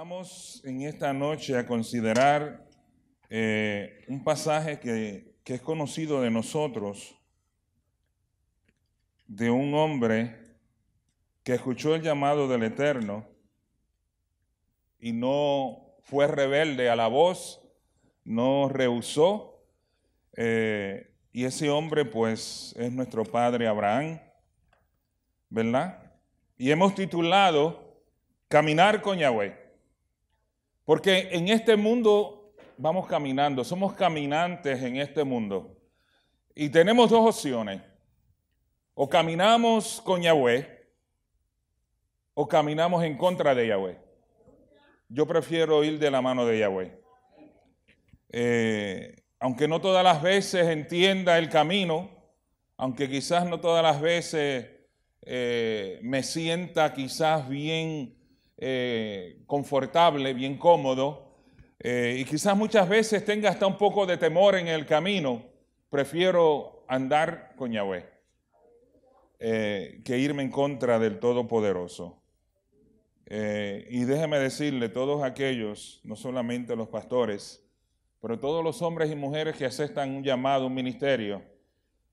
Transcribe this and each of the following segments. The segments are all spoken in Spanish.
Vamos en esta noche a considerar eh, un pasaje que, es conocido de nosotros, de un hombre que escuchó el llamado del Eterno y no fue rebelde a la voz, no rehusó, eh, y ese hombre pues es nuestro padre Abraham, ¿verdad? Y hemos titulado Caminar con Yahweh. Porque en este mundo vamos caminando, somos caminantes en este mundo. Y tenemos dos opciones. O caminamos con Yahweh o caminamos en contra de Yahweh. Yo prefiero ir de la mano de Yahweh. Eh, aunque no todas las veces entienda el camino, aunque quizás no todas las veces eh, me sienta quizás bien eh, confortable, bien cómodo, eh, y quizás muchas veces tenga hasta un poco de temor en el camino, prefiero andar con Yahweh eh, que irme en contra del Todopoderoso. y déjeme decirle, todos aquellos, no solamente los pastores, pero todos los hombres y mujeres que aceptan un llamado, un ministerio,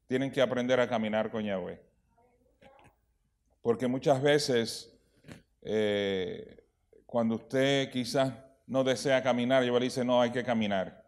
tienen que aprender a caminar con Yahweh. Porque muchas veces eh, cuando usted quizás no desea caminar, yo le dice, no, hay que caminar.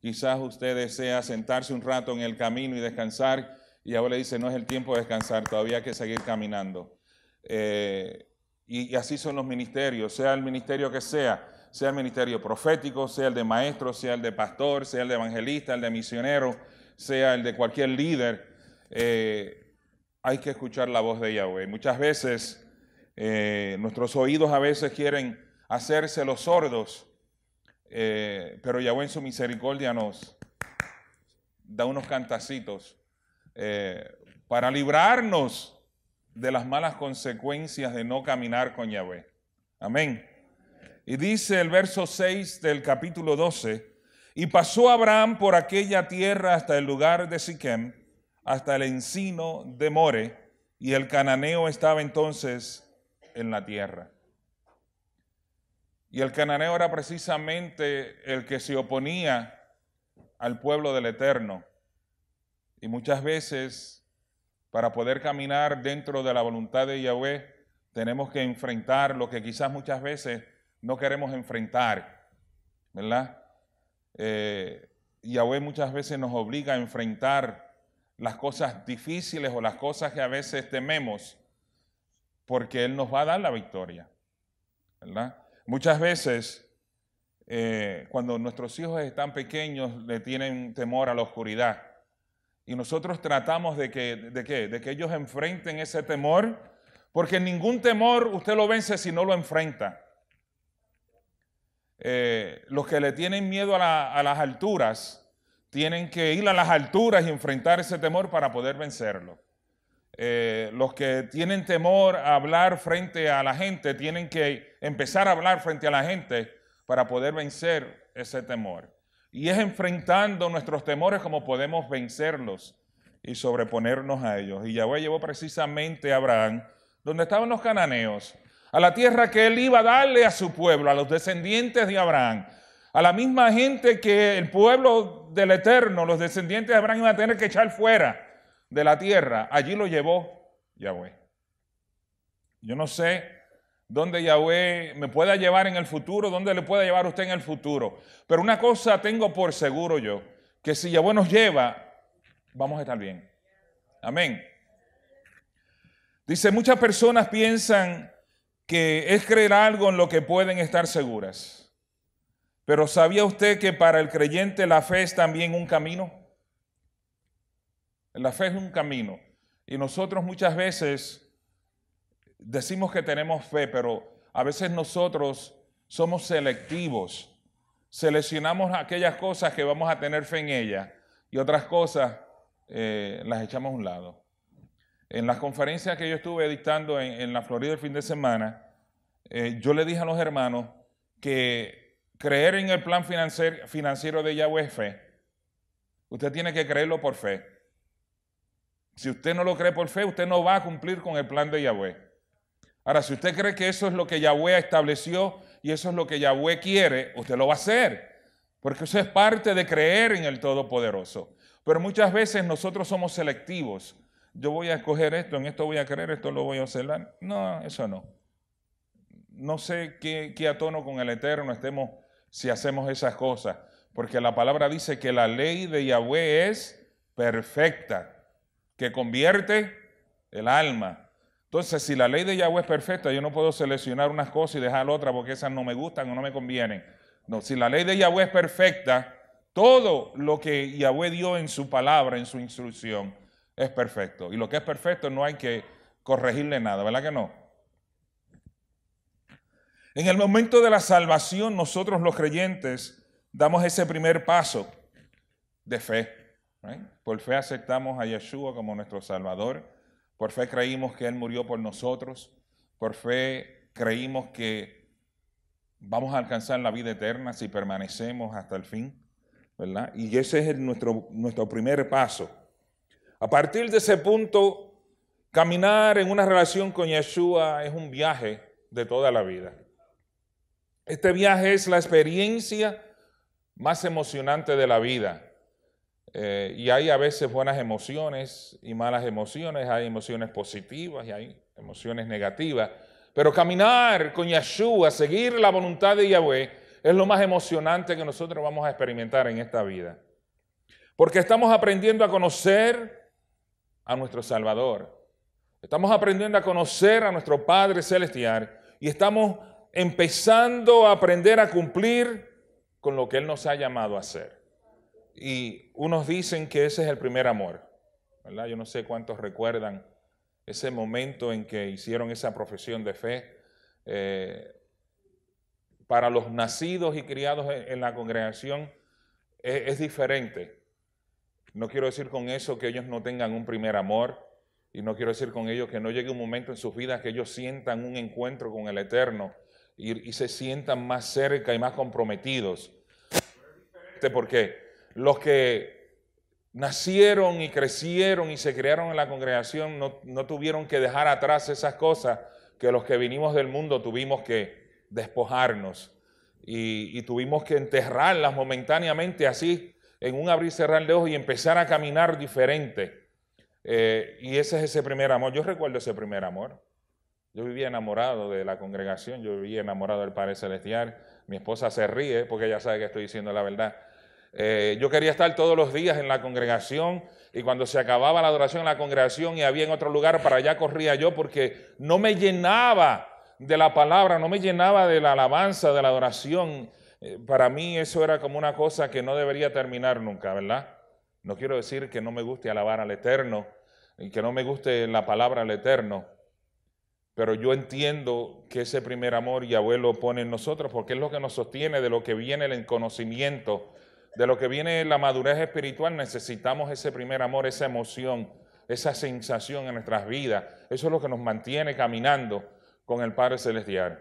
Quizás usted desea sentarse un rato en el camino y descansar, y ahora le dice, no es el tiempo de descansar, todavía hay que seguir caminando. Eh, y, así son los ministerios, sea el ministerio que sea, sea el ministerio profético, sea el de maestro, sea el de pastor, sea el de evangelista, el de misionero, sea el de cualquier líder, eh, hay que escuchar la voz de Yahweh. Muchas veces eh, nuestros oídos a veces quieren hacerse los sordos, eh, pero Yahweh en su misericordia nos da unos cantacitos eh, para librarnos de las malas consecuencias de no caminar con Yahweh. Amén. Y dice el verso 6 del capítulo 12, y pasó Abraham por aquella tierra hasta el lugar de Siquem, hasta el encino de More, y el cananeo estaba entonces en la tierra. Y el cananeo era precisamente el que se oponía al pueblo del Eterno. Y muchas veces, para poder caminar dentro de la voluntad de Yahweh, tenemos que enfrentar lo que quizás muchas veces no queremos enfrentar, ¿verdad? Eh, Yahweh muchas veces nos obliga a enfrentar las cosas difíciles o las cosas que a veces tememos porque Él nos va a dar la victoria. Muchas veces, eh, cuando nuestros hijos están pequeños, le tienen temor a la oscuridad. Y nosotros tratamos de que, de, que ellos enfrenten ese temor, porque ningún temor usted lo vence si no lo enfrenta. Eh, los que le tienen miedo a las alturas, tienen que ir a las alturas y enfrentar ese temor para poder vencerlo. Eh, los que tienen temor a hablar frente a la gente tienen que empezar a hablar frente a la gente para poder vencer ese temor. Y es enfrentando nuestros temores como podemos vencerlos y sobreponernos a ellos. Y Yahweh llevó precisamente a Abraham, donde estaban los cananeos, a la tierra que él iba a darle a su pueblo, a los descendientes de Abraham, a la misma gente que el pueblo del Eterno, los descendientes de Abraham iban a tener que echar fuera de la tierra, allí lo llevó Yahweh. Yo no sé dónde Yahweh me pueda llevar en el futuro, dónde le pueda llevar usted en el futuro. Pero una cosa tengo por seguro yo, que si Yahweh nos lleva, vamos a estar bien. Amén. Dice, muchas personas piensan que es creer algo en lo que pueden estar seguras. Pero ¿sabía usted que para el creyente la fe es también un camino? La fe es un camino. Y nosotros muchas veces decimos que tenemos fe, pero a veces nosotros somos selectivos. Seleccionamos aquellas cosas que vamos a tener fe en ellas y otras cosas eh, las echamos a un lado. En las conferencias que yo estuve dictando en, la Florida el fin de semana, eh, yo le dije a los hermanos que creer en el plan financiero de Yahweh es fe. Usted tiene que creerlo por fe. Si usted no lo cree por fe, usted no va a cumplir con el plan de Yahweh. Ahora, si usted cree que eso es lo que Yahweh estableció y eso es lo que Yahweh quiere, usted lo va a hacer. Porque eso es parte de creer en el Todopoderoso. Pero muchas veces nosotros somos selectivos. Yo voy a escoger esto, en esto voy a creer, esto lo voy a hacer. No, eso no. No sé qué, qué atono con el Eterno estemos si hacemos esas cosas. Porque la palabra dice que la ley de Yahweh es perfecta que convierte el alma. Entonces, si la ley de Yahweh es perfecta, yo no puedo seleccionar unas cosas y dejar otras porque esas no me gustan o no me convienen. No, si la ley de Yahweh es perfecta, todo lo que Yahweh dio en su palabra, en su instrucción, es perfecto. Y lo que es perfecto no hay que corregirle nada, ¿verdad que no? En el momento de la salvación, nosotros los creyentes damos ese primer paso de fe. Por fe aceptamos a Yeshua como nuestro Salvador. Por fe creímos que Él murió por nosotros. Por fe creímos que vamos a alcanzar la vida eterna si permanecemos hasta el fin. ¿verdad? Y ese es nuestro, nuestro primer paso. A partir de ese punto, caminar en una relación con Yeshua es un viaje de toda la vida. Este viaje es la experiencia más emocionante de la vida eh, y hay a veces buenas emociones y malas emociones, hay emociones positivas y hay emociones negativas. Pero caminar con Yahshua, seguir la voluntad de Yahweh, es lo más emocionante que nosotros vamos a experimentar en esta vida. Porque estamos aprendiendo a conocer a nuestro Salvador. Estamos aprendiendo a conocer a nuestro Padre Celestial y estamos empezando a aprender a cumplir con lo que Él nos ha llamado a hacer. Y unos dicen que ese es el primer amor, ¿verdad? Yo no sé cuántos recuerdan ese momento en que hicieron esa profesión de fe. Eh, para los nacidos y criados en, la congregación e, es, diferente. No quiero decir con eso que ellos no tengan un primer amor y no quiero decir con ellos que no llegue un momento en sus vidas que ellos sientan un encuentro con el Eterno y, y se sientan más cerca y más comprometidos. ¿Por qué? los que nacieron y crecieron y se crearon en la congregación no, tuvieron que dejar atrás esas cosas que los que vinimos del mundo tuvimos que despojarnos y, tuvimos que enterrarlas momentáneamente así en un abrir y cerrar de ojos y empezar a caminar diferente. Eh, y ese es ese primer amor. Yo recuerdo ese primer amor. Yo vivía enamorado de la congregación, yo vivía enamorado del Padre Celestial. Mi esposa se ríe porque ella sabe que estoy diciendo la verdad. Eh, yo quería estar todos los días en la congregación y cuando se acababa la adoración en la congregación y había en otro lugar, para allá corría yo porque no me llenaba de la palabra, no me llenaba de la alabanza, de la adoración. Eh, para mí eso era como una cosa que no debería terminar nunca, ¿verdad? No quiero decir que no me guste alabar al Eterno y que no me guste la palabra al Eterno, pero yo entiendo que ese primer amor y abuelo pone en nosotros porque es lo que nos sostiene de lo que viene el conocimiento de lo que viene la madurez espiritual, necesitamos ese primer amor, esa emoción, esa sensación en nuestras vidas. Eso es lo que nos mantiene caminando con el Padre Celestial.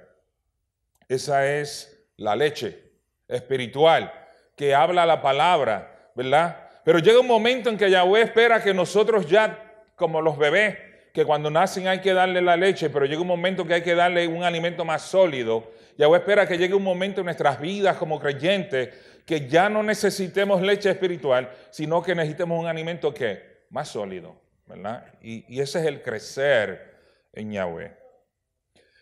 Esa es la leche espiritual que habla la palabra, ¿verdad? Pero llega un momento en que Yahweh espera que nosotros ya, como los bebés, que cuando nacen hay que darle la leche, pero llega un momento que hay que darle un alimento más sólido. Yahweh espera que llegue un momento en nuestras vidas como creyentes que ya no necesitemos leche espiritual, sino que necesitemos un alimento que más sólido, ¿verdad? Y, ese es el crecer en Yahweh.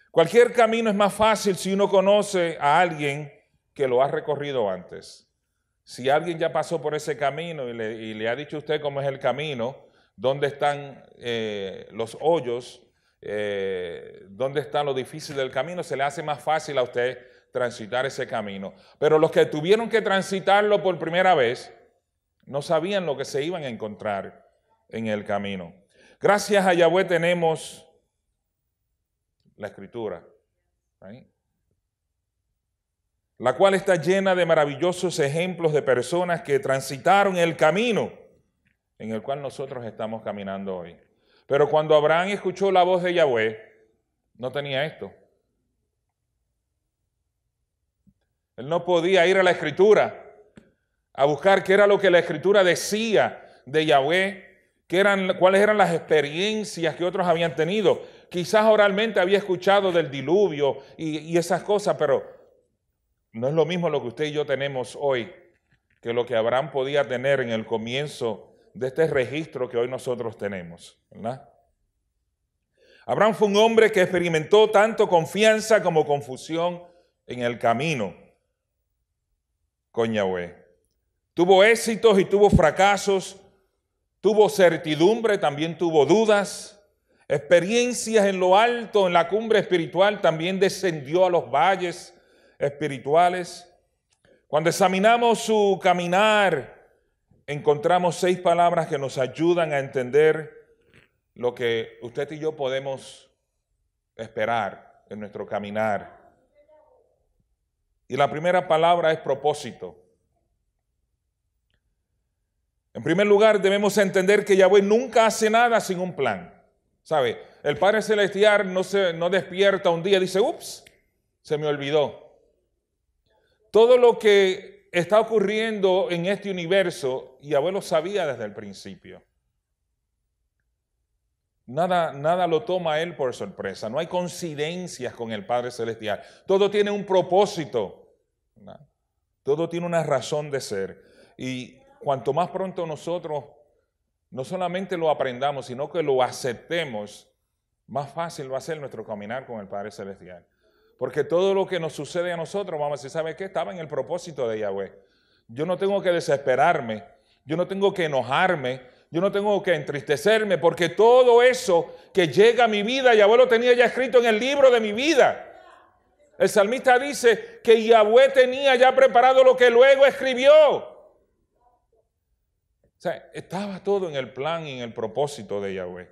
Cualquier camino es más fácil si uno conoce a alguien que lo ha recorrido antes. Si alguien ya pasó por ese camino y le, y le ha dicho a usted cómo es el camino, eh, eh, dónde están los hoyos, dónde está lo difícil del camino, se le hace más fácil a usted transitar ese camino. Pero los que tuvieron que transitarlo por primera vez, no sabían lo que se iban a encontrar en el camino. Gracias a Yahweh tenemos la escritura, la cual está llena de maravillosos ejemplos de personas que transitaron el camino en el cual nosotros estamos caminando hoy. Pero cuando Abraham escuchó la voz de Yahweh, no tenía esto. Él no podía ir a la escritura a buscar qué era lo que la escritura decía de Yahweh, qué eran, cuáles eran las experiencias que otros habían tenido. Quizás oralmente había escuchado del diluvio y, y esas cosas, pero no es lo mismo lo que usted y yo tenemos hoy que lo que Abraham podía tener en el comienzo de este registro que hoy nosotros tenemos. Abraham fue un hombre que experimentó tanto confianza como confusión en el camino con Yahweh. Tuvo éxitos y tuvo fracasos, tuvo certidumbre, también tuvo dudas, experiencias en lo alto, en la cumbre espiritual, también descendió a los valles espirituales. Cuando examinamos su caminar, encontramos seis palabras que nos ayudan a entender lo que usted y yo podemos esperar en nuestro caminar. Y la primera palabra es propósito. En primer lugar, debemos entender que Yahweh nunca hace nada sin un plan. ¿Sabe? El Padre Celestial no, se, no despierta un día y dice, ups, se me olvidó. Todo lo que está ocurriendo en este universo y Abuelo sabía desde el principio. Nada, nada lo toma él por sorpresa. No hay coincidencias con el Padre Celestial. Todo tiene un propósito. Todo tiene una razón de ser. Y cuanto más pronto nosotros no solamente lo aprendamos, sino que lo aceptemos, más fácil va a ser nuestro caminar con el Padre Celestial. Porque todo lo que nos sucede a nosotros, vamos a decir, ¿sabe qué? Estaba en el propósito de Yahweh. Yo no tengo que desesperarme, yo no tengo que enojarme, yo no tengo que entristecerme, porque todo eso que llega a mi vida, Yahweh lo tenía ya escrito en el libro de mi vida. El salmista dice que Yahweh tenía ya preparado lo que luego escribió. O sea, estaba todo en el plan y en el propósito de Yahweh.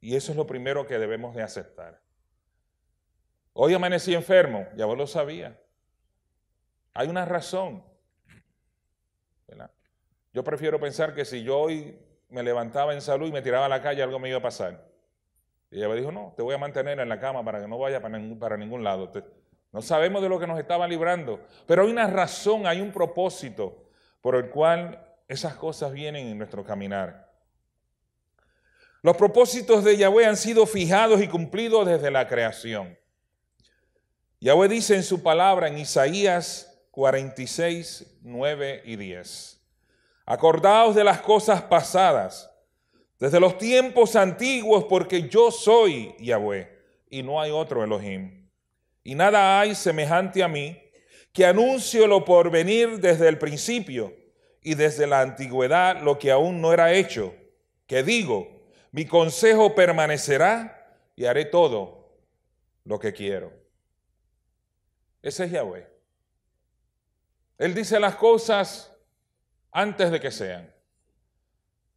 Y eso es lo primero que debemos de aceptar. Hoy amanecí enfermo, ya lo sabía. Hay una razón. Yo prefiero pensar que si yo hoy me levantaba en salud y me tiraba a la calle, algo me iba a pasar. Y ella dijo, no, te voy a mantener en la cama para que no vaya para ningún, lado. no sabemos de lo que nos estaba librando, pero hay una razón, hay un propósito por el cual esas cosas vienen en nuestro caminar. Los propósitos de Yahweh han sido fijados y cumplidos desde la creación. Yahweh dice en su palabra en Isaías 46, 9 y 10. Acordaos de las cosas pasadas, desde los tiempos antiguos, porque yo soy Yahweh y no hay otro Elohim. Y nada hay semejante a mí, que anuncio lo por venir desde el principio y desde la antigüedad lo que aún no era hecho, que digo, mi consejo permanecerá y haré todo lo que quiero. Ese es Yahweh. Él dice las cosas antes de que sean.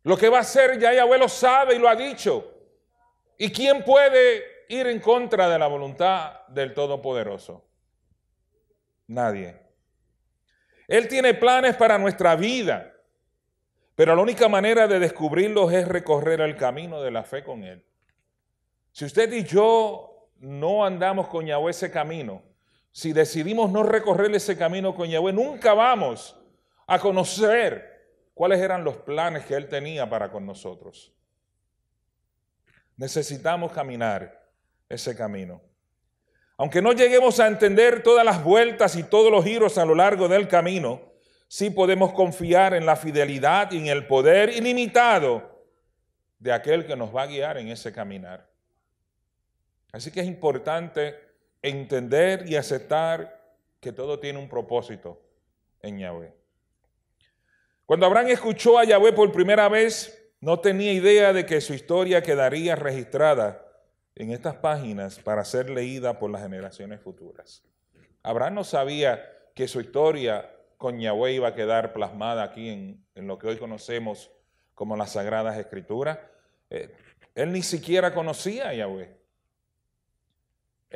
Lo que va a ser ya Yahweh lo sabe y lo ha dicho. ¿Y quién puede ir en contra de la voluntad del Todopoderoso? Nadie. Él tiene planes para nuestra vida, pero la única manera de descubrirlos es recorrer el camino de la fe con Él. Si usted y yo no andamos con Yahweh ese camino, si decidimos no recorrer ese camino con Yahweh, nunca vamos a conocer cuáles eran los planes que Él tenía para con nosotros. Necesitamos caminar ese camino. Aunque no lleguemos a entender todas las vueltas y todos los giros a lo largo del camino, sí podemos confiar en la fidelidad y en el poder ilimitado de aquel que nos va a guiar en ese caminar. Así que es importante entender y aceptar que todo tiene un propósito en Yahweh. Cuando Abraham escuchó a Yahweh por primera vez, no tenía idea de que su historia quedaría registrada en estas páginas para ser leída por las generaciones futuras. Abraham no sabía que su historia con Yahweh iba a quedar plasmada aquí en, lo que hoy conocemos como las Sagradas Escrituras. Eh, él ni siquiera conocía a Yahweh.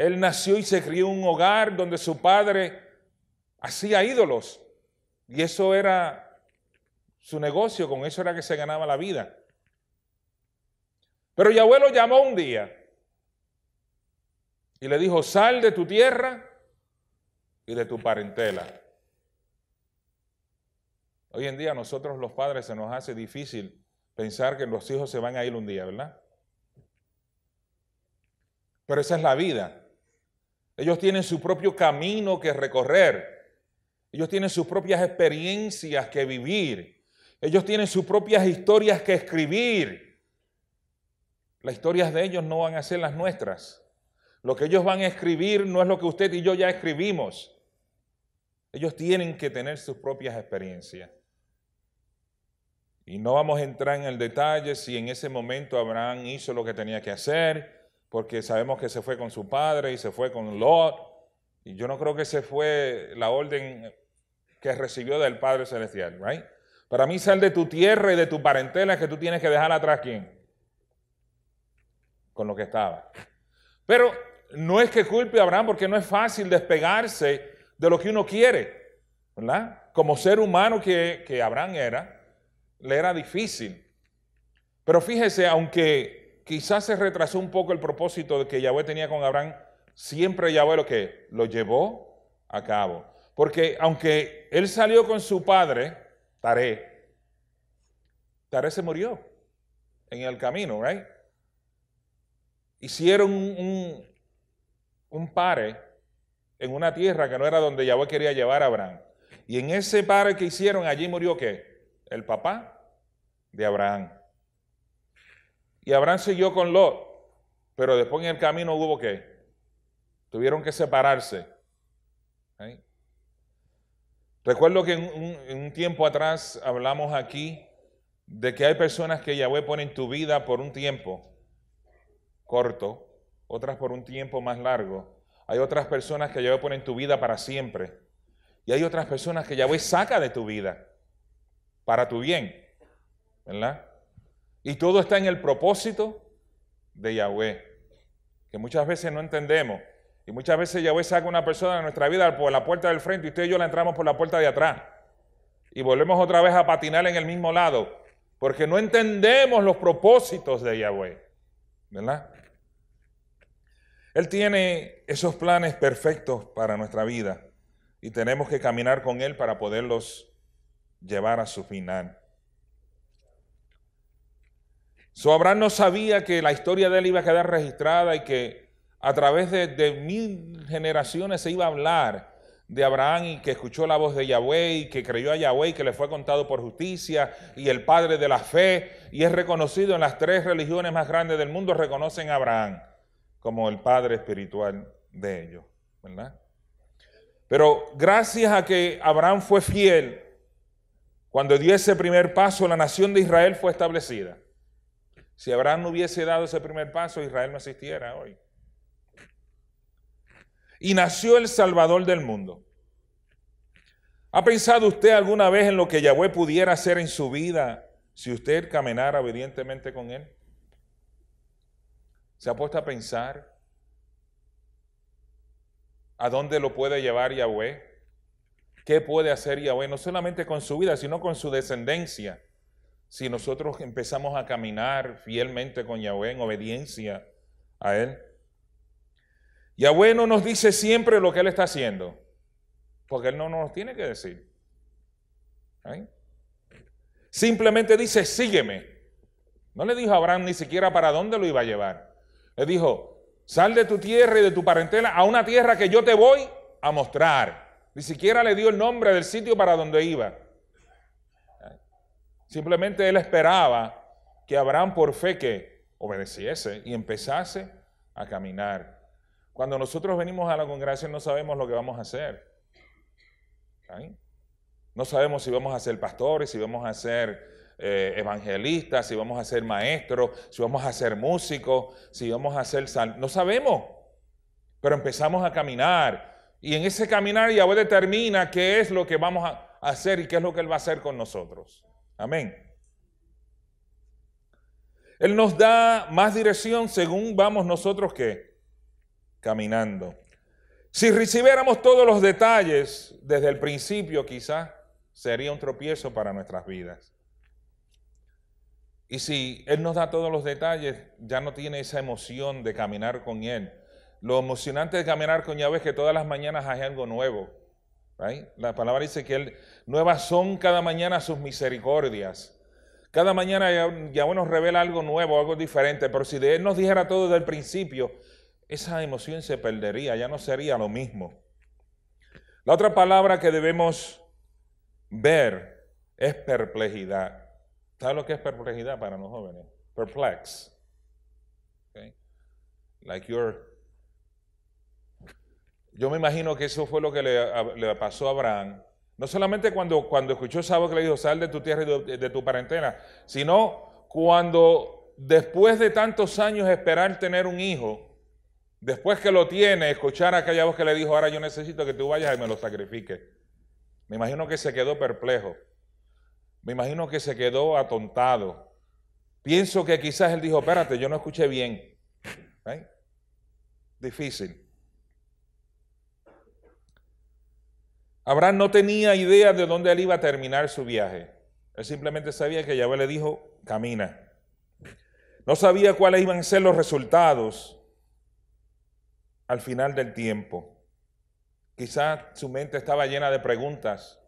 Él nació y se crió en un hogar donde su padre hacía ídolos. Y eso era su negocio, con eso era que se ganaba la vida. Pero Yahweh lo llamó un día y le dijo, sal de tu tierra y de tu parentela. Hoy en día a nosotros los padres se nos hace difícil pensar que los hijos se van a ir un día, ¿verdad? Pero esa es la vida. Ellos tienen su propio camino que recorrer. Ellos tienen sus propias experiencias que vivir. Ellos tienen sus propias historias que escribir. Las historias de ellos no van a ser las nuestras. Lo que ellos van a escribir no es lo que usted y yo ya escribimos. Ellos tienen que tener sus propias experiencias. Y no vamos a entrar en el detalle si en ese momento Abraham hizo lo que tenía que hacer, porque sabemos que se fue con su padre y se fue con Lot. Y yo no creo que se fue la orden que recibió del Padre Celestial, ¿right? Para mí sal de tu tierra y de tu parentela que tú tienes que dejar atrás quién? Con lo que estaba. Pero no es que culpe a Abraham porque no es fácil despegarse de lo que uno quiere, Como ser humano que, que Abraham era, le era difícil. Pero fíjese, aunque quizás se retrasó un poco el propósito que Yahweh tenía con Abraham, siempre Yahweh lo que lo llevó a cabo. Porque aunque él salió con su padre, Taré, Taré se murió en el camino, ¿right? Hicieron un, pare en una tierra que no era donde Yahweh quería llevar a Abraham. Y en ese pare que hicieron, allí murió qué? El papá de Abraham. Y Abraham siguió con Lot, pero después en el camino hubo que, tuvieron que separarse. ¿eh? Recuerdo que en un, un, tiempo atrás hablamos aquí de que hay personas que Yahweh pone en tu vida por un tiempo corto, otras por un tiempo más largo. Hay otras personas que Yahweh pone en tu vida para siempre. Y hay otras personas que Yahweh saca de tu vida para tu bien. ¿Verdad? Y todo está en el propósito de Yahweh, que muchas veces no entendemos. Y muchas veces Yahweh saca una persona de nuestra vida por la puerta del frente y usted y yo la entramos por la puerta de atrás. Y volvemos otra vez a patinar en el mismo lado, porque no entendemos los propósitos de Yahweh. ¿Verdad? Él tiene esos planes perfectos para nuestra vida y tenemos que caminar con Él para poderlos llevar a su final. So, Abraham no sabía que la historia de él iba a quedar registrada y que a través de, mil generaciones se iba a hablar de Abraham y que escuchó la voz de Yahweh y que creyó a Yahweh y que le fue contado por justicia y el padre de la fe y es reconocido en las tres religiones más grandes del mundo, reconocen a Abraham como el padre espiritual de ellos, Pero gracias a que Abraham fue fiel, cuando dio ese primer paso, la nación de Israel fue establecida. Si Abraham no hubiese dado ese primer paso, Israel no existiera hoy. Y nació el Salvador del mundo. ¿Ha pensado usted alguna vez en lo que Yahweh pudiera hacer en su vida si usted caminara obedientemente con Él? ¿Se ha puesto a pensar a dónde lo puede llevar Yahweh? ¿Qué puede hacer Yahweh no solamente con su vida, sino con su descendencia? si nosotros empezamos a caminar fielmente con Yahweh en obediencia a Él. Yahweh no nos dice siempre lo que Él está haciendo, porque Él no nos tiene que decir. Simplemente dice, sígueme. No le dijo a Abraham ni siquiera para dónde lo iba a llevar. Le dijo, sal de tu tierra y de tu parentela a una tierra que yo te voy a mostrar. Ni siquiera le dio el nombre del sitio para donde iba. Simplemente él esperaba que Abraham por fe que obedeciese y empezase a caminar. Cuando nosotros venimos a la congregación no sabemos lo que vamos a hacer. No sabemos si vamos a ser pastores, si vamos a ser eh, evangelistas, si vamos a ser maestros, si vamos a ser músicos, si vamos a ser sal... No sabemos, pero empezamos a caminar. Y en ese caminar Yahweh determina qué es lo que vamos a hacer y qué es lo que Él va a hacer con nosotros. Amén. Él nos da más dirección según vamos nosotros que caminando. Si recibiéramos todos los detalles desde el principio, quizás sería un tropiezo para nuestras vidas. Y si Él nos da todos los detalles, ya no tiene esa emoción de caminar con Él. Lo emocionante de caminar con Yahvé es que todas las mañanas hay algo nuevo. La palabra dice que nuevas son cada mañana sus misericordias. Cada mañana ya nos revela algo nuevo, algo diferente, pero si de Él nos dijera todo desde el principio, esa emoción se perdería, ya no sería lo mismo. La otra palabra que debemos ver es perplejidad. ¿Sabes lo que es perplejidad para los jóvenes? Perplex. Like you're yo me imagino que eso fue lo que le, pasó a Abraham. No solamente cuando, cuando escuchó voz que le dijo, sal de tu tierra y de, tu parentela, sino cuando después de tantos años esperar tener un hijo, después que lo tiene, escuchar aquella voz que le dijo, ahora yo necesito que tú vayas y me lo sacrifiques. Me imagino que se quedó perplejo. Me imagino que se quedó atontado. Pienso que quizás él dijo, espérate, yo no escuché bien. ¿Eh? Difícil. Abraham no tenía idea de dónde él iba a terminar su viaje. Él simplemente sabía que Yahvé le dijo, camina. No sabía cuáles iban a ser los resultados al final del tiempo. Quizás su mente estaba llena de preguntas.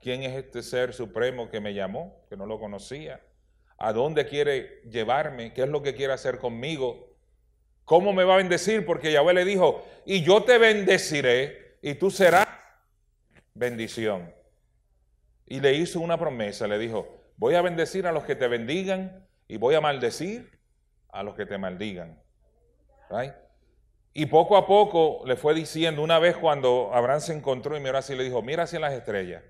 ¿Quién es este ser supremo que me llamó, que no lo conocía? ¿A dónde quiere llevarme? ¿Qué es lo que quiere hacer conmigo? ¿Cómo me va a bendecir? Porque Yahvé le dijo, y yo te bendeciré y tú serás bendición. Y le hizo una promesa, le dijo, voy a bendecir a los que te bendigan y voy a maldecir a los que te maldigan. Y poco a poco le fue diciendo, una vez cuando Abraham se encontró y miró así, le dijo, mira hacia las estrellas.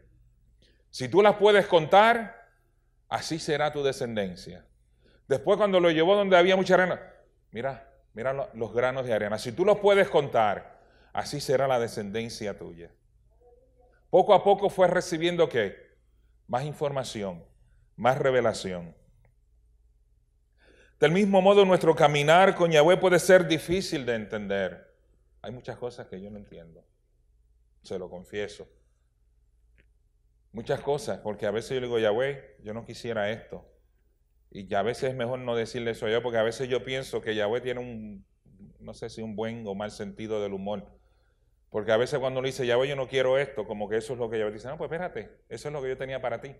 Si tú las puedes contar, así será tu descendencia. Después cuando lo llevó donde había mucha arena, mira, mira los granos de arena. Si tú los puedes contar, así será la descendencia tuya. Poco a poco fue recibiendo qué? Más información, más revelación. Del mismo modo, nuestro caminar con Yahweh puede ser difícil de entender. Hay muchas cosas que yo no entiendo, se lo confieso. Muchas cosas, porque a veces yo le digo, Yahweh, yo no quisiera esto. Y a veces es mejor no decirle eso a Yahweh, porque a veces yo pienso que Yahweh tiene un, no sé si un buen o mal sentido del humor. Porque a veces cuando le dice, ya voy yo no quiero esto, como que eso es lo que le dice, no, pues espérate, eso es lo que yo tenía para ti.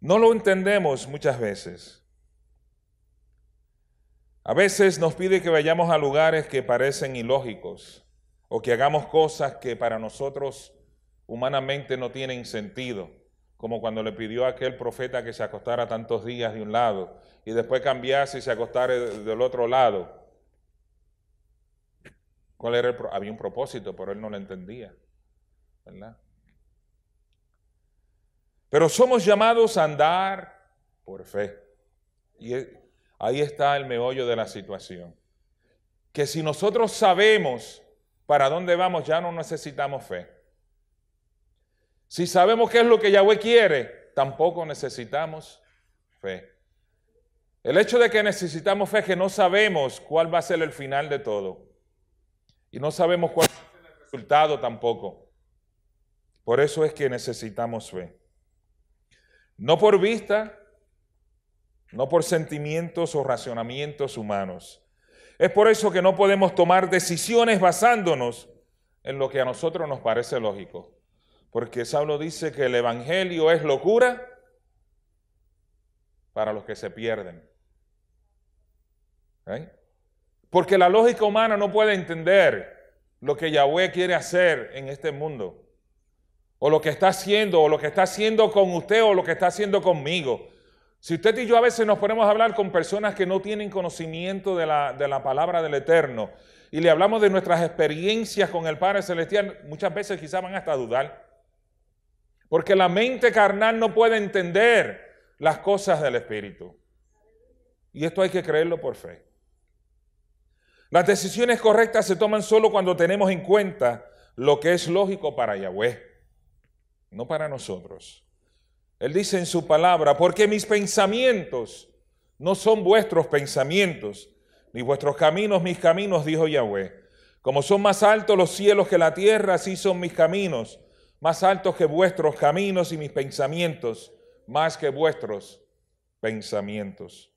No lo entendemos muchas veces. A veces nos pide que vayamos a lugares que parecen ilógicos o que hagamos cosas que para nosotros humanamente no tienen sentido como cuando le pidió a aquel profeta que se acostara tantos días de un lado y después cambiase y se acostara del otro lado. ¿Cuál era el Había un propósito, pero él no lo entendía. ¿verdad? Pero somos llamados a andar por fe. Y e, ahí está el meollo de la situación. Que si nosotros sabemos para dónde vamos, ya no necesitamos fe. Si sabemos qué es lo que Yahweh quiere, tampoco necesitamos fe. El hecho de que necesitamos fe es que no sabemos cuál va a ser el final de todo. Y no sabemos cuál va a ser el resultado tampoco. Por eso es que necesitamos fe. No por vista, no por sentimientos o racionamientos humanos. Es por eso que no podemos tomar decisiones basándonos en lo que a nosotros nos parece lógico. Porque Saulo dice que el Evangelio es locura para los que se pierden. ¿Eh? Porque la lógica humana no puede entender lo que Yahweh quiere hacer en este mundo. O lo que está haciendo, o lo que está haciendo con usted, o lo que está haciendo conmigo. Si usted y yo a veces nos ponemos a hablar con personas que no tienen conocimiento de la, de la palabra del Eterno y le hablamos de nuestras experiencias con el Padre Celestial, muchas veces quizás van hasta a dudar. Porque la mente carnal no puede entender las cosas del Espíritu. Y esto hay que creerlo por fe. Las decisiones correctas se toman solo cuando tenemos en cuenta lo que es lógico para Yahweh, no para nosotros. Él dice en su palabra, porque mis pensamientos no son vuestros pensamientos, ni vuestros caminos mis caminos, dijo Yahweh. Como son más altos los cielos que la tierra, así son mis caminos más altos que vuestros caminos y mis pensamientos más que vuestros pensamientos.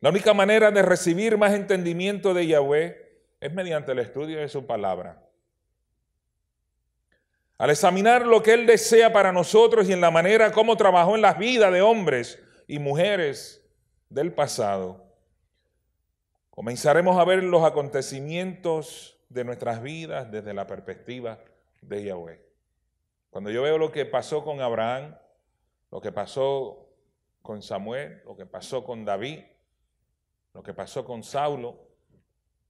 La única manera de recibir más entendimiento de Yahweh es mediante el estudio de su palabra. Al examinar lo que Él desea para nosotros y en la manera como trabajó en las vidas de hombres y mujeres del pasado, comenzaremos a ver los acontecimientos de nuestras vidas desde la perspectiva de Yahweh. Cuando yo veo lo que pasó con Abraham, lo que pasó con Samuel, lo que pasó con David, lo que pasó con Saulo,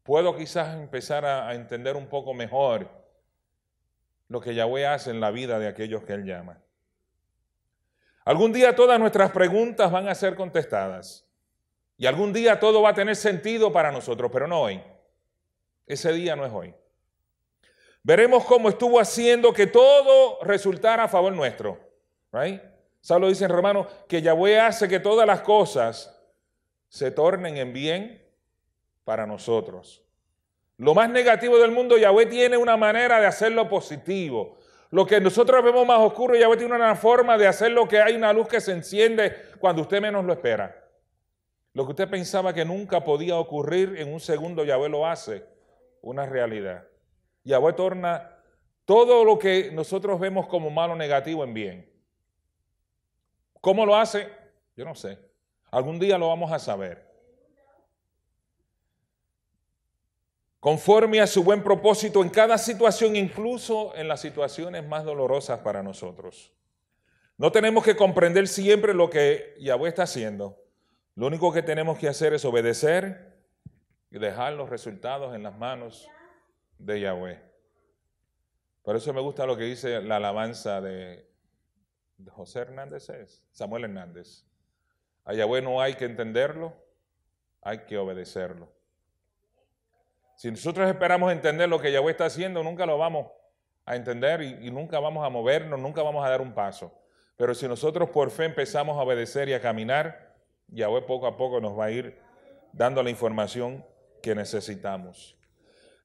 puedo quizás empezar a, entender un poco mejor lo que Yahweh hace en la vida de aquellos que Él llama. Algún día todas nuestras preguntas van a ser contestadas. Y algún día todo va a tener sentido para nosotros, pero no hoy. Ese día no es hoy veremos cómo estuvo haciendo que todo resultara a favor nuestro. Right? Saulo dice en Romanos que Yahweh hace que todas las cosas se tornen en bien para nosotros. Lo más negativo del mundo, Yahweh tiene una manera de hacerlo positivo. Lo que nosotros vemos más oscuro, Yahweh tiene una forma de hacerlo que hay una luz que se enciende cuando usted menos lo espera. Lo que usted pensaba que nunca podía ocurrir, en un segundo Yahweh lo hace una realidad. Yahweh torna todo lo que nosotros vemos como malo negativo en bien. ¿Cómo lo hace? Yo no sé. Algún día lo vamos a saber. Conforme a su buen propósito en cada situación, incluso en las situaciones más dolorosas para nosotros. No tenemos que comprender siempre lo que Yahweh está haciendo. Lo único que tenemos que hacer es obedecer y dejar los resultados en las manos de Yahweh. Por eso me gusta lo que dice la alabanza de, José Hernández, Samuel Hernández. A Yahweh no hay que entenderlo, hay que obedecerlo. Si nosotros esperamos entender lo que Yahweh está haciendo, nunca lo vamos a entender y, nunca vamos a movernos, nunca vamos a dar un paso. Pero si nosotros por fe empezamos a obedecer y a caminar, Yahweh poco a poco nos va a ir dando la información que necesitamos.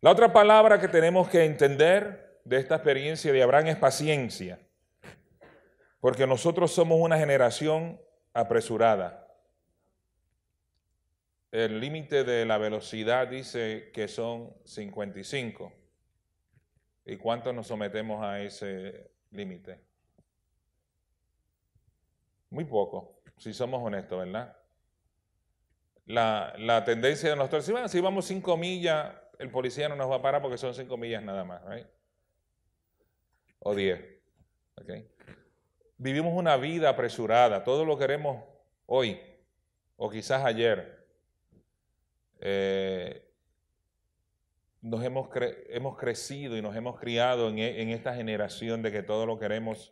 La otra palabra que tenemos que entender de esta experiencia de Abraham es paciencia, porque nosotros somos una generación apresurada. El límite de la velocidad dice que son 55. ¿Y cuánto nos sometemos a ese límite? Muy poco, si somos honestos, ¿verdad? La, tendencia de nosotros, si, vamos 5 millas el policía no nos va a parar porque son cinco millas nada más, right? O diez, Vivimos una vida apresurada, todo lo queremos hoy o quizás ayer. Eh, nos hemos, hemos, crecido y nos hemos criado e, en, esta generación de que todo lo queremos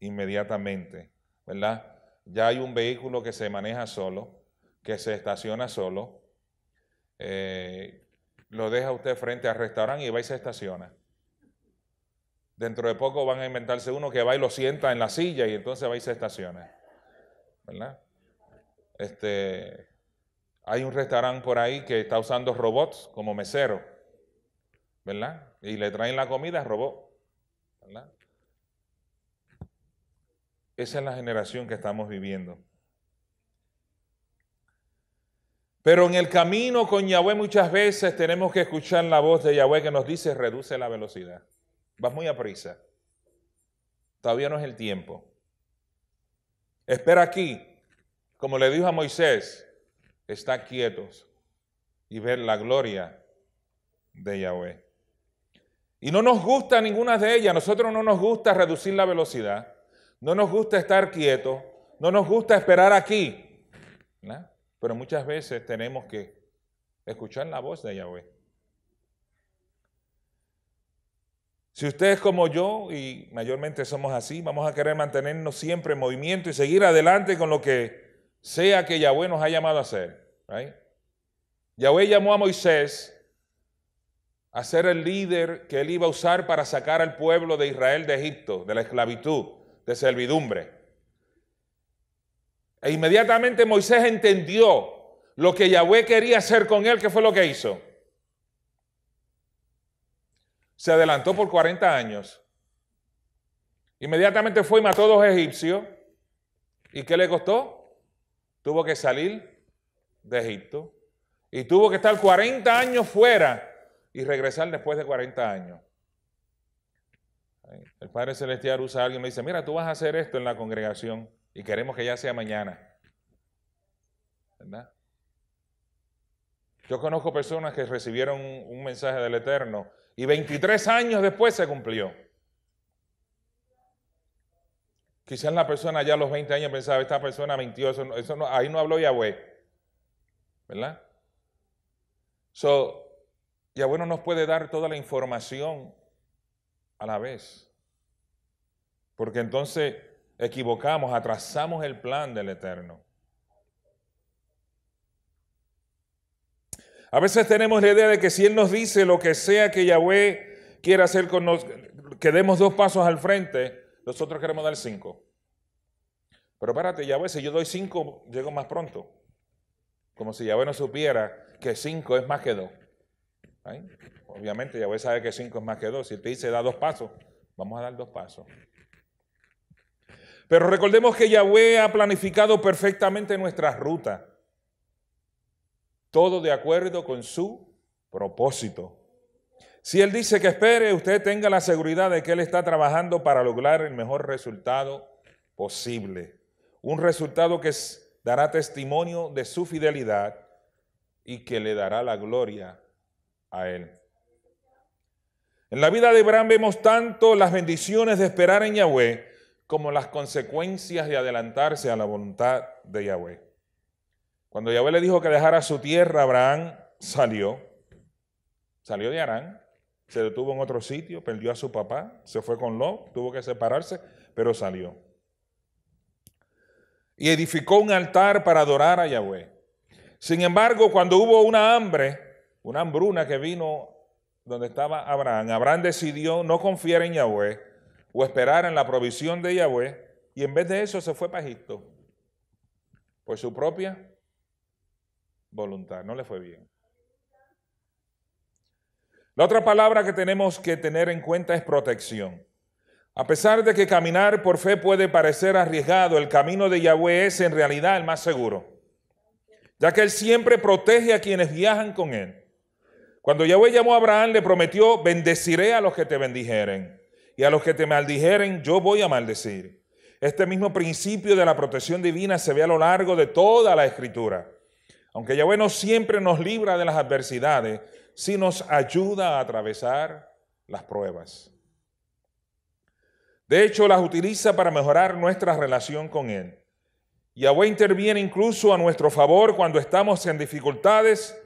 inmediatamente, ¿verdad? Ya hay un vehículo que se maneja solo, que se estaciona solo, eh, lo deja usted frente al restaurante y va y se estaciona. Dentro de poco van a inventarse uno que va y lo sienta en la silla y entonces va y se estaciona. ¿Verdad? Este, hay un restaurante por ahí que está usando robots como mesero. ¿Verdad? Y le traen la comida robot. ¿Verdad? Esa es la generación que estamos viviendo. Pero en el camino con Yahweh muchas veces tenemos que escuchar la voz de Yahweh que nos dice, reduce la velocidad. Vas muy a prisa. Todavía no es el tiempo. Espera aquí. Como le dijo a Moisés, está quietos y ver la gloria de Yahweh. Y no nos gusta ninguna de ellas. Nosotros no nos gusta reducir la velocidad. No nos gusta estar quietos. No nos gusta esperar aquí. Pero muchas veces tenemos que escuchar la voz de Yahweh. Si ustedes como yo, y mayormente somos así, vamos a querer mantenernos siempre en movimiento y seguir adelante con lo que sea que Yahweh nos ha llamado a hacer. Yahweh llamó a Moisés a ser el líder que él iba a usar para sacar al pueblo de Israel de Egipto, de la esclavitud, de servidumbre. E inmediatamente Moisés entendió lo que Yahweh quería hacer con él, que fue lo que hizo? Se adelantó por 40 años. Inmediatamente fue y mató a dos egipcios. ¿Y qué le costó? Tuvo que salir de Egipto. Y tuvo que estar 40 años fuera y regresar después de 40 años. El Padre Celestial usa a alguien y me dice, mira, tú vas a hacer esto en la congregación y queremos que ya sea mañana. ¿Verdad? Yo conozco personas que recibieron un mensaje del Eterno y 23 años después se cumplió. Quizás la persona ya a los 20 años pensaba, esta persona mintió, eso, eso no, ahí no habló Yahweh. ¿Verdad? So, Yahweh no nos puede dar toda la información a la vez. Porque entonces equivocamos, atrasamos el plan del Eterno. A veces tenemos la idea de que si Él nos dice lo que sea que Yahweh quiera hacer con nosotros, que demos dos pasos al frente, nosotros queremos dar cinco. Pero párate, Yahweh, si yo doy cinco, llego más pronto. Como si Yahweh no supiera que cinco es más que dos. Obviamente, Yahweh sabe que cinco es más que dos. Si te dice da dos pasos, vamos a dar dos pasos. Pero recordemos que Yahweh ha planificado perfectamente nuestra ruta. Todo de acuerdo con su propósito. Si Él dice que espere, usted tenga la seguridad de que Él está trabajando para lograr el mejor resultado posible. Un resultado que dará testimonio de su fidelidad y que le dará la gloria a Él. En la vida de Abraham vemos tanto las bendiciones de esperar en Yahweh como las consecuencias de adelantarse a la voluntad de Yahweh. Cuando Yahweh le dijo que dejara su tierra, Abraham salió, salió de Arán, se detuvo en otro sitio, perdió a su papá, se fue con Lot, tuvo que separarse, pero salió. Y edificó un altar para adorar a Yahweh. Sin embargo, cuando hubo una hambre, una hambruna que vino donde estaba Abraham, Abraham decidió no confiar en Yahweh o esperar en la provisión de Yahweh, y en vez de eso se fue para Egipto por su propia voluntad. No le fue bien. La otra palabra que tenemos que tener en cuenta es protección. A pesar de que caminar por fe puede parecer arriesgado, el camino de Yahweh es en realidad el más seguro, ya que Él siempre protege a quienes viajan con Él. Cuando Yahweh llamó a Abraham, le prometió, bendeciré a los que te bendijeren y a los que te maldijeren yo voy a maldecir. Este mismo principio de la protección divina se ve a lo largo de toda la escritura. Aunque Yahweh no siempre nos libra de las adversidades, sí nos ayuda a atravesar las pruebas. De hecho, las utiliza para mejorar nuestra relación con Él. Yahweh interviene incluso a nuestro favor cuando estamos en dificultades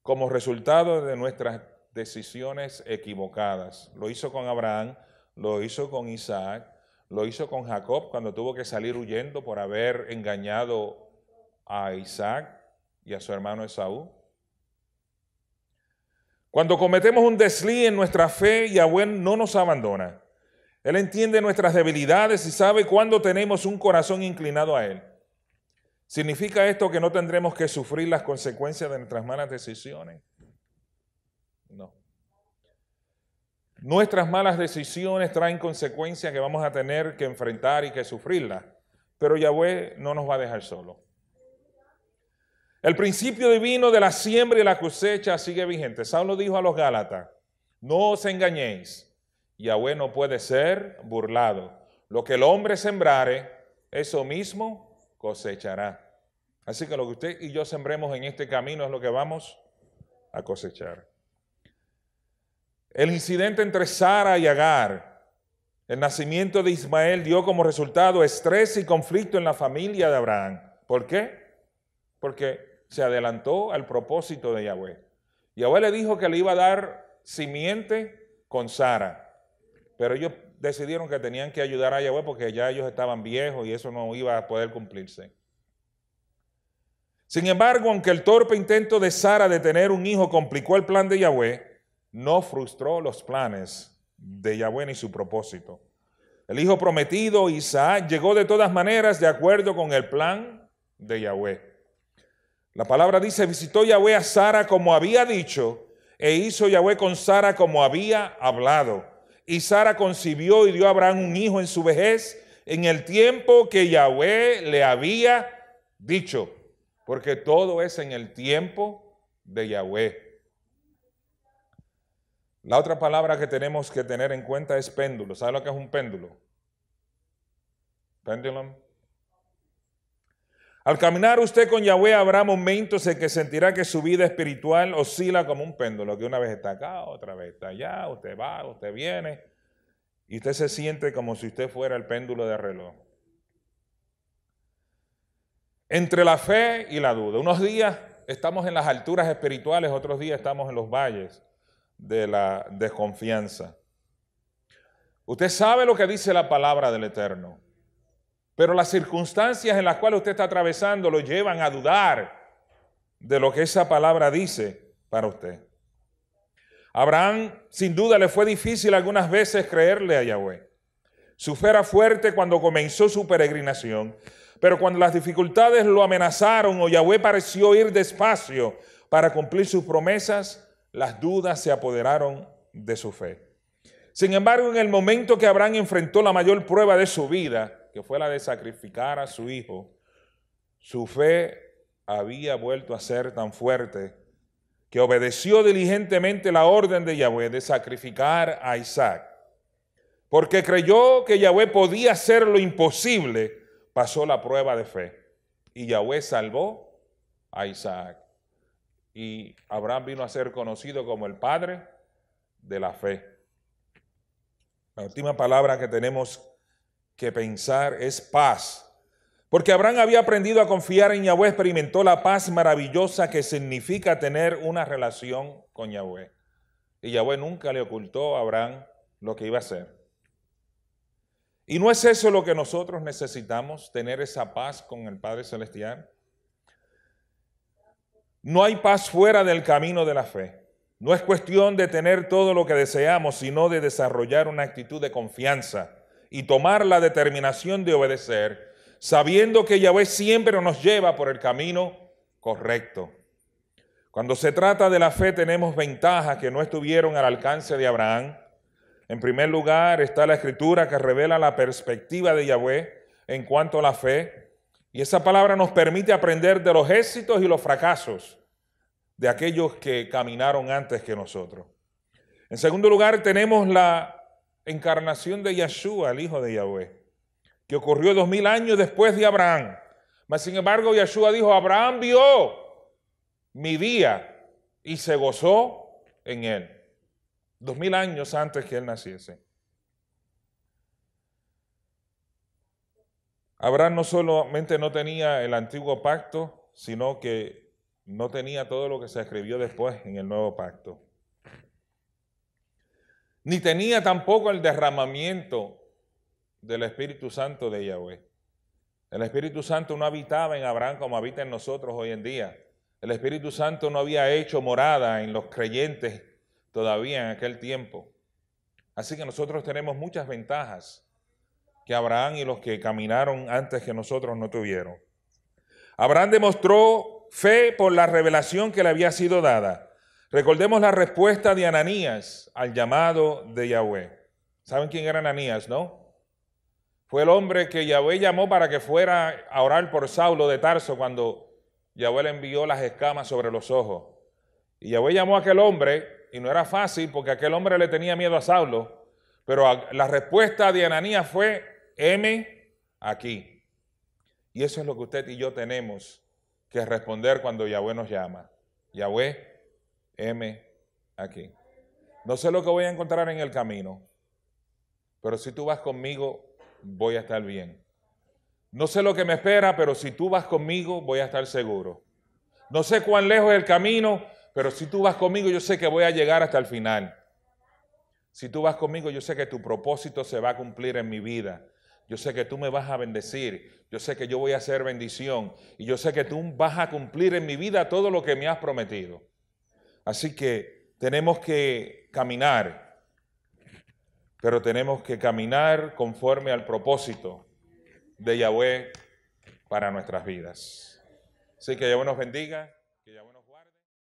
como resultado de nuestras decisiones equivocadas. Lo hizo con Abraham, lo hizo con Isaac, lo hizo con Jacob cuando tuvo que salir huyendo por haber engañado a Isaac y a su hermano Esaú. Cuando cometemos un desliz en nuestra fe, Yahweh no nos abandona. Él entiende nuestras debilidades y sabe cuándo tenemos un corazón inclinado a Él. ¿Significa esto que no tendremos que sufrir las consecuencias de nuestras malas decisiones? No. Nuestras malas decisiones traen consecuencias que vamos a tener que enfrentar y que sufrirlas, pero Yahweh no nos va a dejar solo. El principio divino de la siembra y la cosecha sigue vigente. Saulo dijo a los Gálatas, no os engañéis, Yahweh no puede ser burlado. Lo que el hombre sembrare, eso mismo cosechará. Así que lo que usted y yo sembremos en este camino es lo que vamos a cosechar. El incidente entre Sara y Agar, el nacimiento de Ismael dio como resultado estrés y conflicto en la familia de Abraham. ¿Por qué? Porque se adelantó al propósito de Yahweh. Yahweh le dijo que le iba a dar simiente con Sara, pero ellos decidieron que tenían que ayudar a Yahweh porque ya ellos estaban viejos y eso no iba a poder cumplirse. Sin embargo, aunque el torpe intento de Sara de tener un hijo complicó el plan de Yahweh, no frustró los planes de Yahweh ni su propósito. El hijo prometido, Isaac, llegó de todas maneras de acuerdo con el plan de Yahweh. La palabra dice, visitó Yahweh a Sara como había dicho, e hizo Yahweh con Sara como había hablado. Y Sara concibió y dio a Abraham un hijo en su vejez, en el tiempo que Yahweh le había dicho, porque todo es en el tiempo de Yahweh. La otra palabra que tenemos que tener en cuenta es péndulo. ¿Sabe lo que es un péndulo? ¿Péndulo? Al caminar usted con Yahweh habrá momentos en que sentirá que su vida espiritual oscila como un péndulo, que una vez está acá, otra vez está allá, usted va, usted viene, y usted se siente como si usted fuera el péndulo de reloj. Entre la fe y la duda. Unos días estamos en las alturas espirituales, otros días estamos en los valles de la desconfianza. Usted sabe lo que dice la palabra del Eterno, pero las circunstancias en las cuales usted está atravesando lo llevan a dudar de lo que esa palabra dice para usted. Abraham sin duda le fue difícil algunas veces creerle a Yahweh. Su fe era fuerte cuando comenzó su peregrinación, pero cuando las dificultades lo amenazaron o Yahweh pareció ir despacio para cumplir sus promesas, las dudas se apoderaron de su fe. Sin embargo, en el momento que Abraham enfrentó la mayor prueba de su vida, que fue la de sacrificar a su hijo, su fe había vuelto a ser tan fuerte que obedeció diligentemente la orden de Yahweh de sacrificar a Isaac. Porque creyó que Yahweh podía hacer lo imposible, pasó la prueba de fe. Y Yahweh salvó a Isaac y Abraham vino a ser conocido como el padre de la fe. La última palabra que tenemos que pensar es paz. Porque Abraham había aprendido a confiar en Yahweh, experimentó la paz maravillosa que significa tener una relación con Yahweh. Y Yahweh nunca le ocultó a Abraham lo que iba a hacer. Y no es eso lo que nosotros necesitamos, tener esa paz con el Padre Celestial. No hay paz fuera del camino de la fe. No es cuestión de tener todo lo que deseamos, sino de desarrollar una actitud de confianza y tomar la determinación de obedecer, sabiendo que Yahvé siempre nos lleva por el camino correcto. Cuando se trata de la fe tenemos ventajas que no estuvieron al alcance de Abraham. En primer lugar está la escritura que revela la perspectiva de Yahweh en cuanto a la fe, y esa palabra nos permite aprender de los éxitos y los fracasos de aquellos que caminaron antes que nosotros. En segundo lugar, tenemos la encarnación de Yeshua, el hijo de Yahweh, que ocurrió dos mil años después de Abraham. Mas sin embargo, Yeshua dijo: Abraham vio mi día y se gozó en él, dos mil años antes que él naciese. Abraham no solamente no tenía el antiguo pacto, sino que no tenía todo lo que se escribió después en el nuevo pacto. Ni tenía tampoco el derramamiento del Espíritu Santo de Yahweh. El Espíritu Santo no habitaba en Abraham como habita en nosotros hoy en día. El Espíritu Santo no había hecho morada en los creyentes todavía en aquel tiempo. Así que nosotros tenemos muchas ventajas que Abraham y los que caminaron antes que nosotros no tuvieron. Abraham demostró fe por la revelación que le había sido dada. Recordemos la respuesta de Ananías al llamado de Yahweh. ¿Saben quién era Ananías, no? Fue el hombre que Yahweh llamó para que fuera a orar por Saulo de Tarso cuando Yahweh le envió las escamas sobre los ojos. Y Yahweh llamó a aquel hombre, y no era fácil porque aquel hombre le tenía miedo a Saulo, pero la respuesta de Ananías fue M aquí. Y eso es lo que usted y yo tenemos que responder cuando Yahweh nos llama. Yahweh, M aquí. No sé lo que voy a encontrar en el camino, pero si tú vas conmigo, voy a estar bien. No sé lo que me espera, pero si tú vas conmigo, voy a estar seguro. No sé cuán lejos es el camino, pero si tú vas conmigo, yo sé que voy a llegar hasta el final. Si tú vas conmigo, yo sé que tu propósito se va a cumplir en mi vida yo sé que tú me vas a bendecir, yo sé que yo voy a hacer bendición y yo sé que tú vas a cumplir en mi vida todo lo que me has prometido. Así que tenemos que caminar, pero tenemos que caminar conforme al propósito de Yahweh para nuestras vidas. Así que Yahweh nos bendiga.